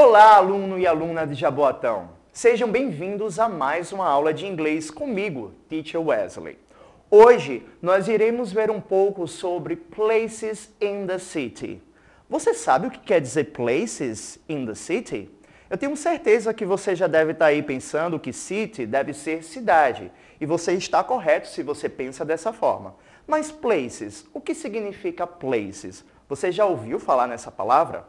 Olá, aluno e aluna de Jaboatão! Sejam bem-vindos a mais uma aula de inglês comigo, Teacher Wesley. Hoje nós iremos ver um pouco sobre places in the city. Você sabe o que quer dizer places in the city? Eu tenho certeza que você já deve estar tá aí pensando que city deve ser cidade, e você está correto se você pensa dessa forma. Mas places, o que significa places? Você já ouviu falar nessa palavra?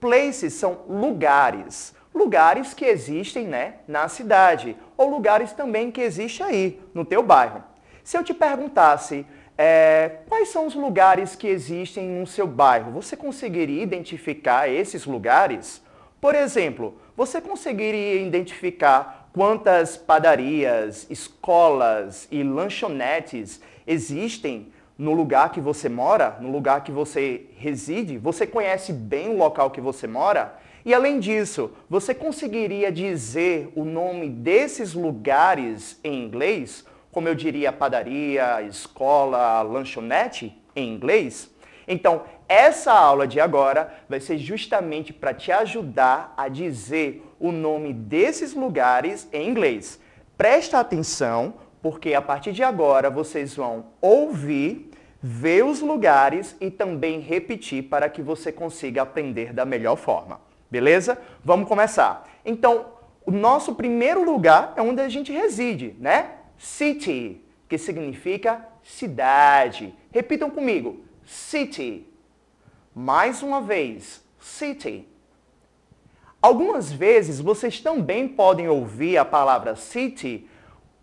Places são lugares, lugares que existem né, na cidade ou lugares também que existem aí no teu bairro. Se eu te perguntasse é, quais são os lugares que existem no seu bairro, você conseguiria identificar esses lugares? Por exemplo, você conseguiria identificar quantas padarias, escolas e lanchonetes existem no lugar que você mora, no lugar que você reside, você conhece bem o local que você mora? E além disso, você conseguiria dizer o nome desses lugares em inglês? Como eu diria padaria, escola, lanchonete em inglês? Então, essa aula de agora vai ser justamente para te ajudar a dizer o nome desses lugares em inglês. Presta atenção porque a partir de agora vocês vão ouvir, ver os lugares e também repetir para que você consiga aprender da melhor forma. Beleza? Vamos começar. Então, o nosso primeiro lugar é onde a gente reside, né? City, que significa cidade. Repitam comigo. City. Mais uma vez. City. Algumas vezes vocês também podem ouvir a palavra city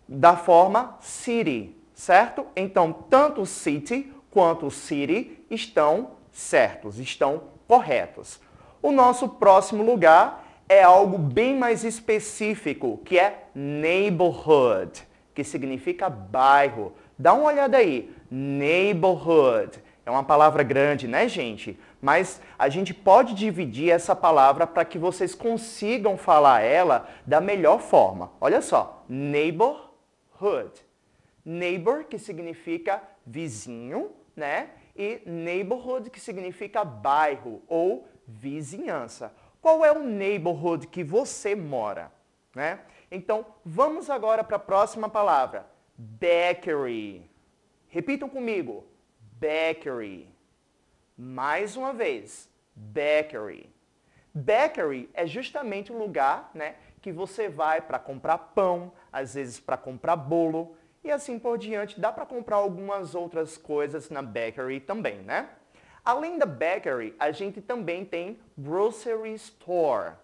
da forma city, certo? Então, tanto city quanto city estão certos, estão corretos. O nosso próximo lugar é algo bem mais específico, que é neighborhood, que significa bairro. Dá uma olhada aí, neighborhood. É uma palavra grande, né, gente? Mas a gente pode dividir essa palavra para que vocês consigam falar ela da melhor forma. Olha só, neighbor hood. Neighbor, que significa vizinho, né? E neighborhood, que significa bairro ou vizinhança. Qual é o neighborhood que você mora, né? Então, vamos agora para a próxima palavra. Bakery. Repitam comigo. Bakery. Mais uma vez. Bakery. Bakery é justamente o lugar né, que você vai para comprar pão, às vezes para comprar bolo e assim por diante. Dá para comprar algumas outras coisas na bakery também, né? Além da bakery, a gente também tem grocery store,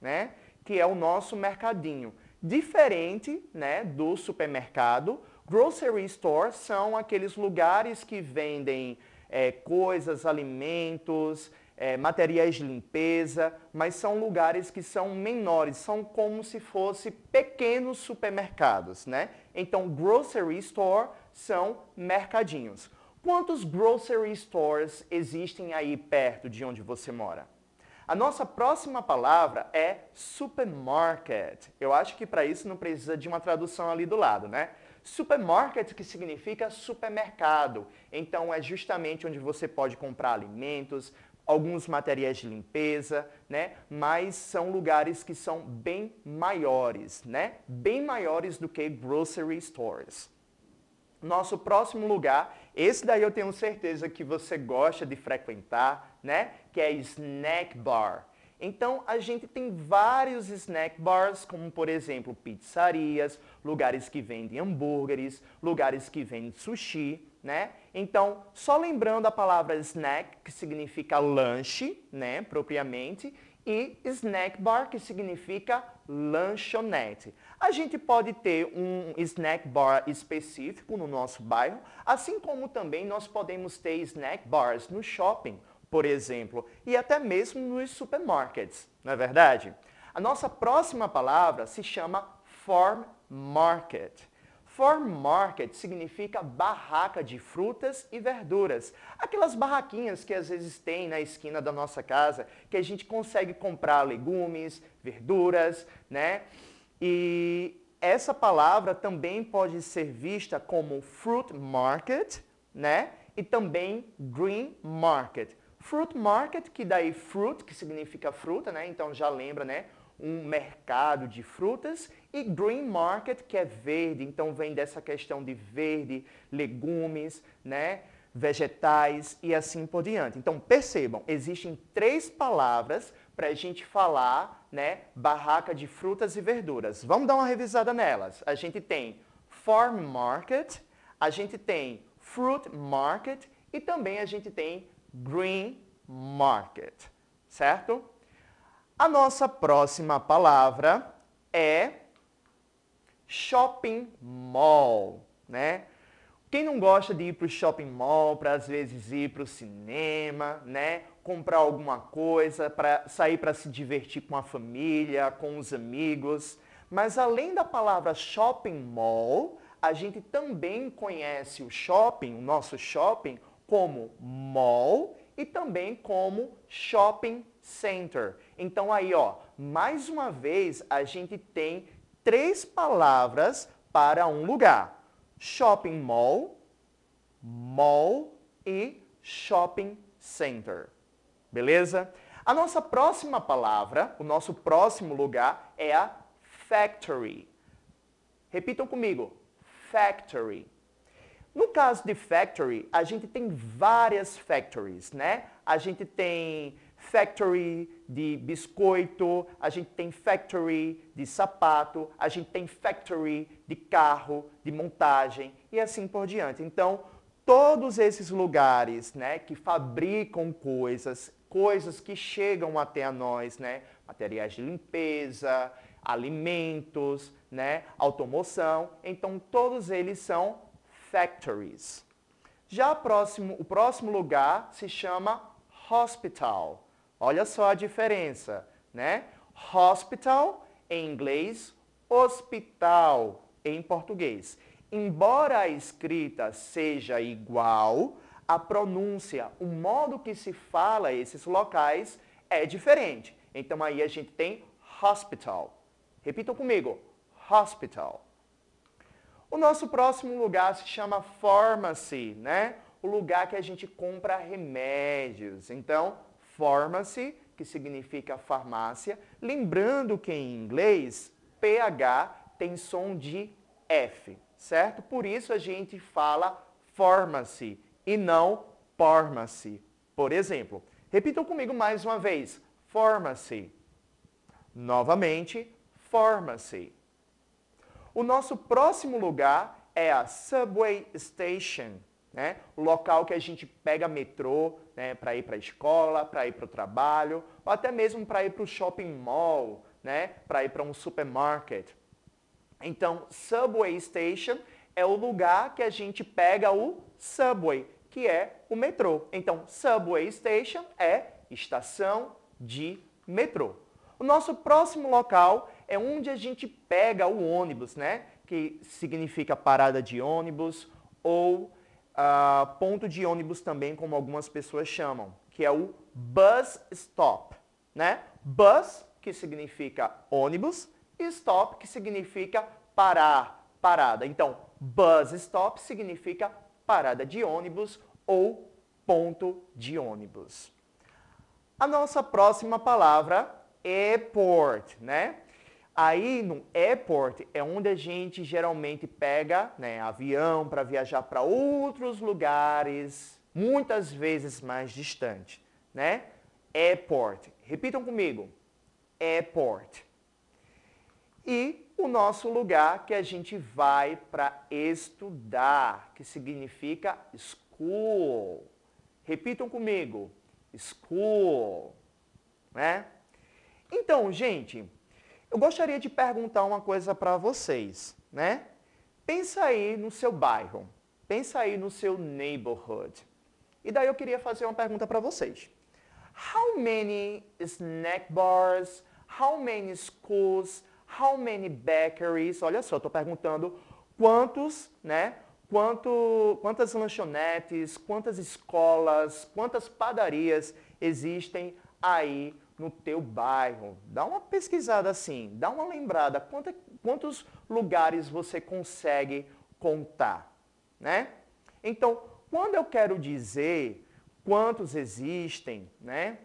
né? Que é o nosso mercadinho. Diferente, né, do supermercado, grocery store são aqueles lugares que vendem é, coisas, alimentos, é, materiais de limpeza, mas são lugares que são menores, são como se fossem pequenos supermercados, né? Então, grocery store são mercadinhos. Quantos grocery stores existem aí perto de onde você mora? A nossa próxima palavra é supermarket. Eu acho que para isso não precisa de uma tradução ali do lado, né? Supermarket que significa supermercado. Então é justamente onde você pode comprar alimentos, alguns materiais de limpeza, né? Mas são lugares que são bem maiores, né? Bem maiores do que grocery stores. Nosso próximo lugar, esse daí eu tenho certeza que você gosta de frequentar, né? Que é snack bar. Então, a gente tem vários snack bars, como por exemplo, pizzarias, lugares que vendem hambúrgueres, lugares que vendem sushi, né? Então, só lembrando a palavra snack, que significa lanche, né, propriamente, e snack bar, que significa lanchonete. A gente pode ter um snack bar específico no nosso bairro, assim como também nós podemos ter snack bars no shopping, por exemplo, e até mesmo nos supermarkets, não é verdade? A nossa próxima palavra se chama farm market. Farm Market significa barraca de frutas e verduras. Aquelas barraquinhas que às vezes tem na esquina da nossa casa, que a gente consegue comprar legumes, verduras, né? E essa palavra também pode ser vista como fruit market, né? E também green market. Fruit market, que daí fruit, que significa fruta, né? Então já lembra, né? um mercado de frutas e green market, que é verde, então vem dessa questão de verde, legumes, né, vegetais e assim por diante. Então percebam, existem três palavras para a gente falar, né, barraca de frutas e verduras. Vamos dar uma revisada nelas. A gente tem farm market, a gente tem fruit market e também a gente tem green market, certo? A nossa próxima palavra é shopping mall, né? Quem não gosta de ir para o shopping mall, para às vezes ir para o cinema, né? Comprar alguma coisa, para sair para se divertir com a família, com os amigos. Mas além da palavra shopping mall, a gente também conhece o shopping, o nosso shopping, como mall e também como shopping center. Então aí, ó, mais uma vez a gente tem três palavras para um lugar. Shopping mall, mall e shopping center. Beleza? A nossa próxima palavra, o nosso próximo lugar é a factory. Repitam comigo, factory. No caso de factory, a gente tem várias factories, né? A gente tem factory de biscoito, a gente tem factory de sapato, a gente tem factory de carro, de montagem e assim por diante. Então, todos esses lugares, né, que fabricam coisas, coisas que chegam até a nós, né, materiais de limpeza, alimentos, né, automoção, então todos eles são factories. Já próximo, o próximo lugar se chama hospital. Olha só a diferença, né? Hospital em inglês, hospital em português. Embora a escrita seja igual, a pronúncia, o modo que se fala esses locais é diferente. Então aí a gente tem hospital. Repitam comigo, hospital. O nosso próximo lugar se chama pharmacy, né? O lugar que a gente compra remédios. Então, pharmacy, que significa farmácia. Lembrando que em inglês, PH tem som de F, certo? Por isso a gente fala pharmacy e não pharmacy. Por exemplo, repitam comigo mais uma vez, pharmacy. Novamente, pharmacy. O nosso próximo lugar é a subway station né? O local que a gente pega metrô né, para ir para a escola, para ir para o trabalho, ou até mesmo para ir para o shopping mall, né? Para ir para um supermarket. Então, subway station é o lugar que a gente pega o subway, que é o metrô. Então, subway station é estação de metrô. O nosso próximo local é onde a gente pega o ônibus, né? Que significa parada de ônibus ou uh, ponto de ônibus também, como algumas pessoas chamam, que é o bus stop, né? Bus, que significa ônibus, e stop, que significa parar, parada. Então, bus stop significa parada de ônibus ou ponto de ônibus. A nossa próxima palavra é port, né? Aí no airport é onde a gente geralmente pega né, avião para viajar para outros lugares, muitas vezes mais distante, né? Airport. Repitam comigo. Airport. E o nosso lugar que a gente vai para estudar, que significa school. Repitam comigo. School. Né? Então, gente, eu gostaria de perguntar uma coisa para vocês, né? Pensa aí no seu bairro, pensa aí no seu neighborhood. E daí eu queria fazer uma pergunta para vocês. How many snack bars, how many schools, how many bakeries? Olha só, estou perguntando quantos, né? Quanto, quantas lanchonetes, quantas escolas, quantas padarias existem aí no teu bairro, dá uma pesquisada assim, dá uma lembrada, quanta, quantos lugares você consegue contar, né? Então, quando eu quero dizer quantos existem, né,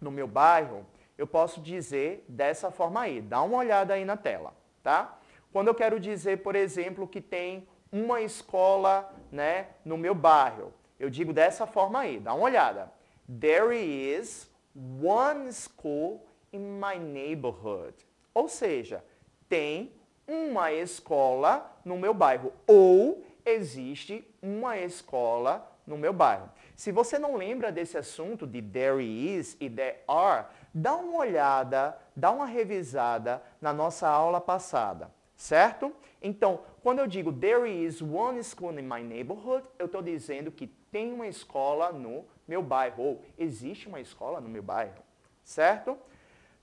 no meu bairro, eu posso dizer dessa forma aí. Dá uma olhada aí na tela, tá? Quando eu quero dizer, por exemplo, que tem uma escola, né, no meu bairro, eu digo dessa forma aí. Dá uma olhada. There is one school in my neighborhood. Ou seja, tem uma escola no meu bairro ou existe uma escola no meu bairro. Se você não lembra desse assunto de there is e there are, dá uma olhada, dá uma revisada na nossa aula passada, certo? Então, quando eu digo there is one school in my neighborhood, eu estou dizendo que tem uma escola no meu bairro, ou existe uma escola no meu bairro, certo?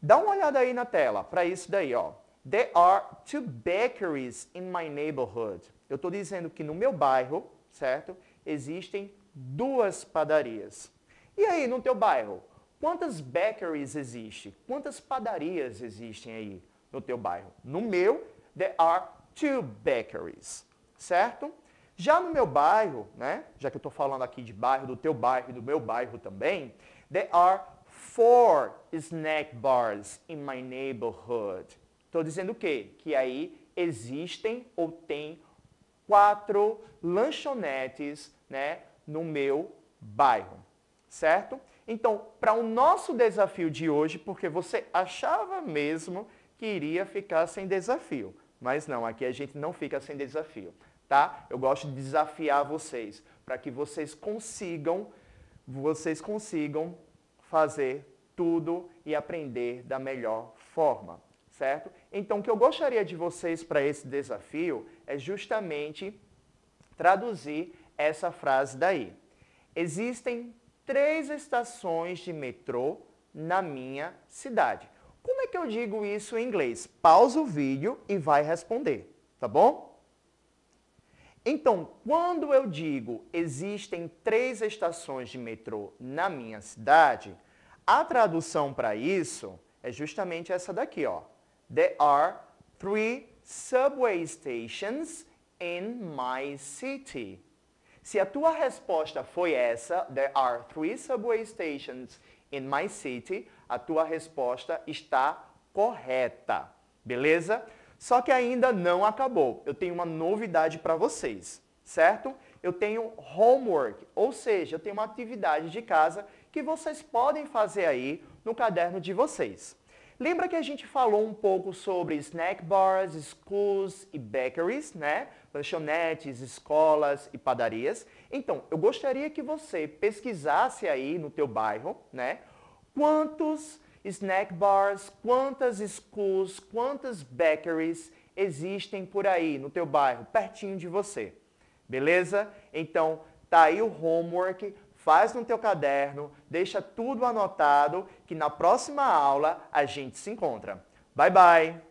Dá uma olhada aí na tela para isso daí, ó. There are two bakeries in my neighborhood. Eu estou dizendo que no meu bairro, certo, existem duas padarias. E aí, no teu bairro, quantas bakeries existem? Quantas padarias existem aí no teu bairro? No meu, there are two bakeries, certo? Já no meu bairro, né, já que eu estou falando aqui de bairro, do teu bairro e do meu bairro também, there are four snack bars in my neighborhood. Estou dizendo o quê? Que aí existem ou tem quatro lanchonetes né, no meu bairro, certo? Então, para o nosso desafio de hoje, porque você achava mesmo que iria ficar sem desafio, mas não, aqui a gente não fica sem desafio tá? Eu gosto de desafiar vocês para que vocês consigam, vocês consigam fazer tudo e aprender da melhor forma, certo? Então, o que eu gostaria de vocês para esse desafio é justamente traduzir essa frase daí. Existem três estações de metrô na minha cidade. Como é que eu digo isso em inglês? Pausa o vídeo e vai responder, tá bom? Então, quando eu digo existem três estações de metrô na minha cidade, a tradução para isso é justamente essa daqui, ó. There are three subway stations in my city. Se a tua resposta foi essa, there are three subway stations in my city, a tua resposta está correta. Beleza? Só que ainda não acabou. Eu tenho uma novidade para vocês, certo? Eu tenho homework, ou seja, eu tenho uma atividade de casa que vocês podem fazer aí no caderno de vocês. Lembra que a gente falou um pouco sobre snack bars, schools e bakeries, né? Lanchonetes, escolas e padarias. Então, eu gostaria que você pesquisasse aí no teu bairro, né? Quantos snack bars, quantas schools, quantas bakeries existem por aí no teu bairro, pertinho de você. Beleza? Então, tá aí o homework, faz no teu caderno, deixa tudo anotado que na próxima aula a gente se encontra. Bye bye.